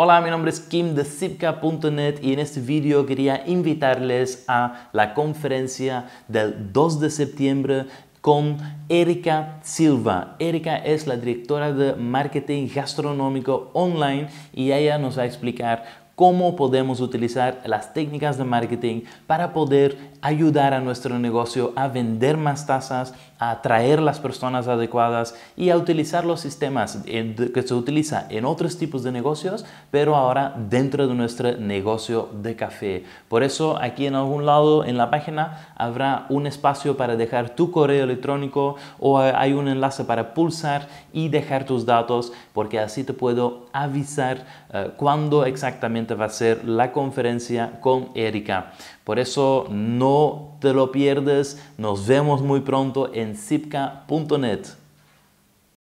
Hola, mi nombre es Kim de Zipka.net y en este vídeo quería invitarles a la conferencia del 2 de septiembre con Erika Silva. Erika es la directora de marketing gastronómico online y ella nos va a explicar cómo podemos utilizar las técnicas de marketing para poder ayudar a nuestro negocio a vender más tazas a atraer las personas adecuadas y a utilizar los sistemas que se utiliza en otros tipos de negocios, pero ahora dentro de nuestro negocio de café. Por eso aquí en algún lado en la página habrá un espacio para dejar tu correo electrónico o hay un enlace para pulsar y dejar tus datos porque así te puedo avisar eh, cuándo exactamente va a ser la conferencia con Erika. Por eso no te lo pierdes, nos vemos muy pronto en en